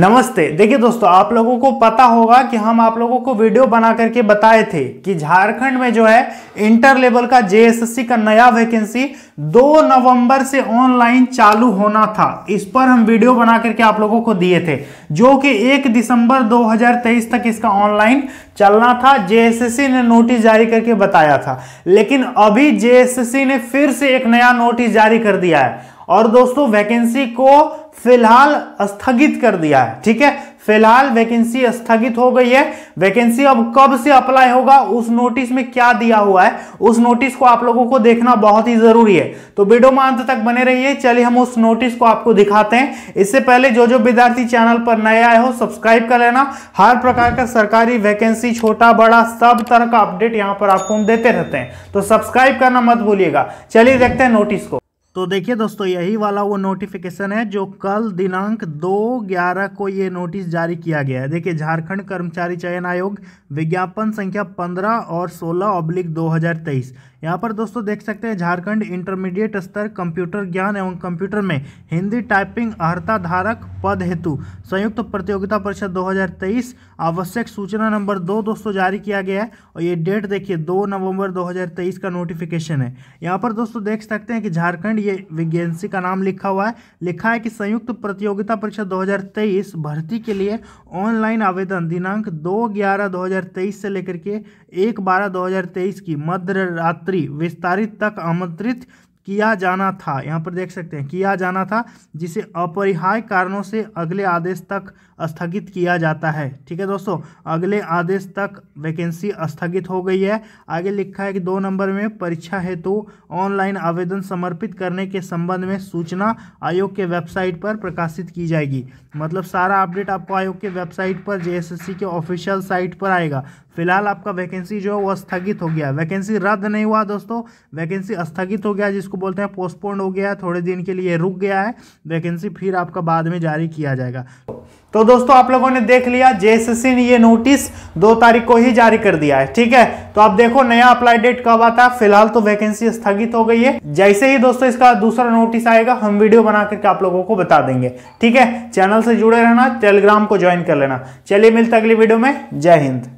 नमस्ते देखिए दोस्तों आप लोगों को पता होगा कि हम आप लोगों को वीडियो बना करके बताए थे कि झारखंड में जो है इंटर लेवल का जेएसएससी का नया वैकेंसी 2 नवंबर से ऑनलाइन चालू होना था इस पर हम वीडियो बना करके आप लोगों को दिए थे जो कि 1 दिसंबर 2023 तक इसका ऑनलाइन चलना था जेएसएससी ने नोटिस जारी करके बताया था लेकिन अभी जे ने फिर से एक नया नोटिस जारी कर दिया है और दोस्तों वैकेंसी को फिलहाल स्थगित कर दिया है ठीक है फिलहाल वैकेंसी स्थगित हो गई है वैकेंसी अब कब से अप्लाई होगा उस नोटिस में क्या दिया हुआ है उस नोटिस को आप लोगों को देखना बहुत ही जरूरी है तो वीडियो में अंत तक बने रहिए चलिए हम उस नोटिस को आपको दिखाते हैं इससे पहले जो जो विद्यार्थी चैनल पर नए आए हो सब्सक्राइब कर लेना हर प्रकार का सरकारी वैकेंसी छोटा बड़ा सब तरह का अपडेट यहाँ पर आपको हम देते रहते हैं तो सब्सक्राइब करना मत भूलिएगा चलिए देखते हैं नोटिस को तो देखिए दोस्तों यही वाला वो नोटिफिकेशन है जो कल दिनांक दो ग्यारह को ये नोटिस जारी किया गया है देखिए झारखंड कर्मचारी चयन आयोग विज्ञापन संख्या पंद्रह और सोलह अब्लिक दो यहाँ पर दोस्तों देख सकते हैं झारखंड इंटरमीडिएट स्तर कंप्यूटर ज्ञान एवं कंप्यूटर में हिंदी टाइपिंग अर्ता धारक पद हेतु संयुक्त प्रतियोगिता परीक्षा 2023 आवश्यक सूचना नंबर दो दोस्तों जारी किया गया है और ये डेट देखिए दो नवंबर 2023 का नोटिफिकेशन है यहाँ पर दोस्तों देख सकते हैं कि झारखंड ये विज्ञानसी का नाम लिखा हुआ है लिखा है कि संयुक्त प्रतियोगिता परीक्षा दो भर्ती के लिए ऑनलाइन आवेदन दिनांक दो ग्यारह दो से लेकर के एक बारह दो की मध्य रात रात्रि विस्तारित तक आमंत्रित किया जाना था यहाँ पर देख सकते हैं किया जाना था जिसे अपरिहाय कारणों से अगले आदेश तक स्थगित किया जाता है ठीक है दोस्तों अगले आदेश तक वैकेंसी स्थगित हो गई है आगे लिखा है कि दो नंबर में परीक्षा हेतु ऑनलाइन आवेदन समर्पित करने के संबंध में सूचना आयोग के वेबसाइट पर प्रकाशित की जाएगी मतलब सारा अपडेट आपको आयोग के वेबसाइट पर जेएसएससी के ऑफिशियल साइट पर आएगा फिलहाल आपका वैकेंसी जो है वो स्थगित हो गया वैकेंसी रद्द नहीं हुआ दोस्तों वैकेंसी स्थगित हो गया जिसको बोलते हैं पोस्टपोन्ड हो गया थोड़े दिन के लिए रुक गया है वैकेंसी फिर आपका बाद में जारी किया जाएगा तो दोस्तों आप लोगों ने देख लिया जेएससी ने ये नोटिस दो तारीख को ही जारी कर दिया है ठीक है तो आप देखो नया अप्लाई डेट कब आता है फिलहाल तो वैकेंसी स्थगित हो गई है जैसे ही दोस्तों इसका दूसरा नोटिस आएगा हम वीडियो बना करके आप लोगों को बता देंगे ठीक है चैनल से जुड़े रहना टेलीग्राम को ज्वाइन कर लेना चलिए मिलते अगली वीडियो में जय हिंद